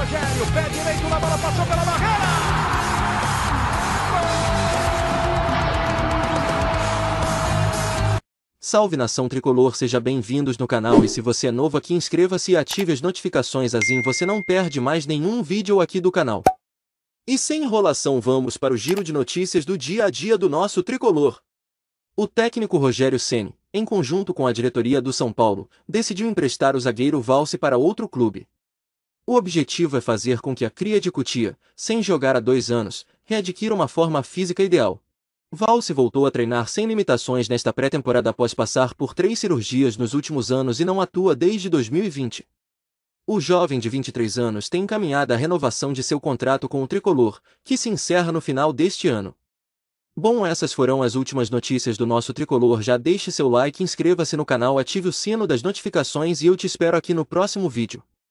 Rogério, pé direito na bola, passou pela barreira. Salve nação tricolor, seja bem-vindos no canal e se você é novo aqui inscreva-se e ative as notificações assim você não perde mais nenhum vídeo aqui do canal. E sem enrolação vamos para o giro de notícias do dia a dia do nosso tricolor. O técnico Rogério Ceni, em conjunto com a diretoria do São Paulo, decidiu emprestar o zagueiro Valse para outro clube, o objetivo é fazer com que a cria de Cutia, sem jogar há dois anos, readquira uma forma física ideal. Val se voltou a treinar sem limitações nesta pré-temporada após passar por três cirurgias nos últimos anos e não atua desde 2020. O jovem de 23 anos tem encaminhado a renovação de seu contrato com o Tricolor, que se encerra no final deste ano. Bom, essas foram as últimas notícias do nosso Tricolor. Já deixe seu like, inscreva-se no canal, ative o sino das notificações e eu te espero aqui no próximo vídeo.